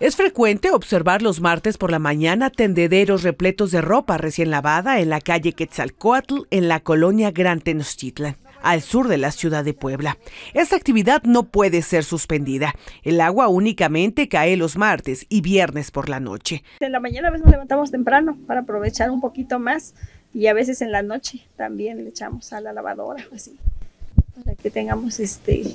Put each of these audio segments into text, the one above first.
Es frecuente observar los martes por la mañana tendederos repletos de ropa recién lavada en la calle Quetzalcoatl, en la colonia Gran Tenochtitlan al sur de la ciudad de Puebla. Esta actividad no puede ser suspendida. El agua únicamente cae los martes y viernes por la noche. En la mañana a veces nos levantamos temprano para aprovechar un poquito más y a veces en la noche también le echamos a la lavadora así para que tengamos este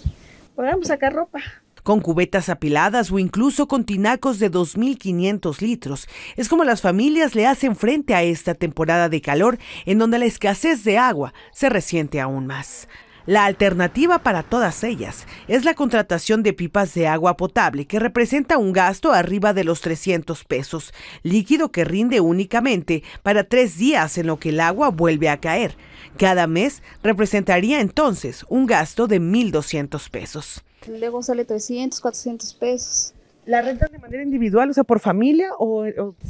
podamos sacar ropa con cubetas apiladas o incluso con tinacos de 2.500 litros. Es como las familias le hacen frente a esta temporada de calor en donde la escasez de agua se resiente aún más. La alternativa para todas ellas es la contratación de pipas de agua potable, que representa un gasto arriba de los 300 pesos, líquido que rinde únicamente para tres días en lo que el agua vuelve a caer. Cada mes representaría entonces un gasto de 1.200 pesos. Luego sale 300, 400 pesos. ¿La renta de manera individual, o sea, por familia o...?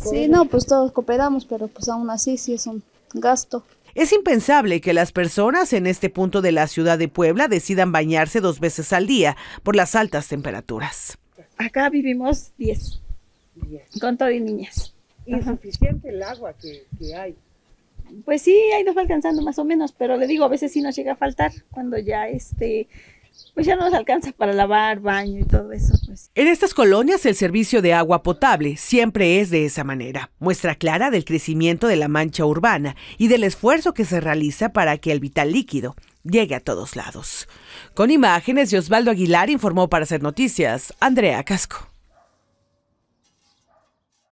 Sí, no, pues todos cooperamos, pero pues aún así sí es un gasto. Es impensable que las personas en este punto de la ciudad de Puebla decidan bañarse dos veces al día por las altas temperaturas. Acá vivimos 10, con todo y niñas. Insuficiente el agua que, que hay. Pues sí, ahí nos va alcanzando más o menos, pero le digo, a veces sí nos llega a faltar cuando ya este pues ya no nos alcanza para lavar, baño y todo eso. Pues. En estas colonias el servicio de agua potable siempre es de esa manera. Muestra clara del crecimiento de la mancha urbana y del esfuerzo que se realiza para que el vital líquido llegue a todos lados. Con imágenes de Osvaldo Aguilar informó para hacer noticias Andrea Casco.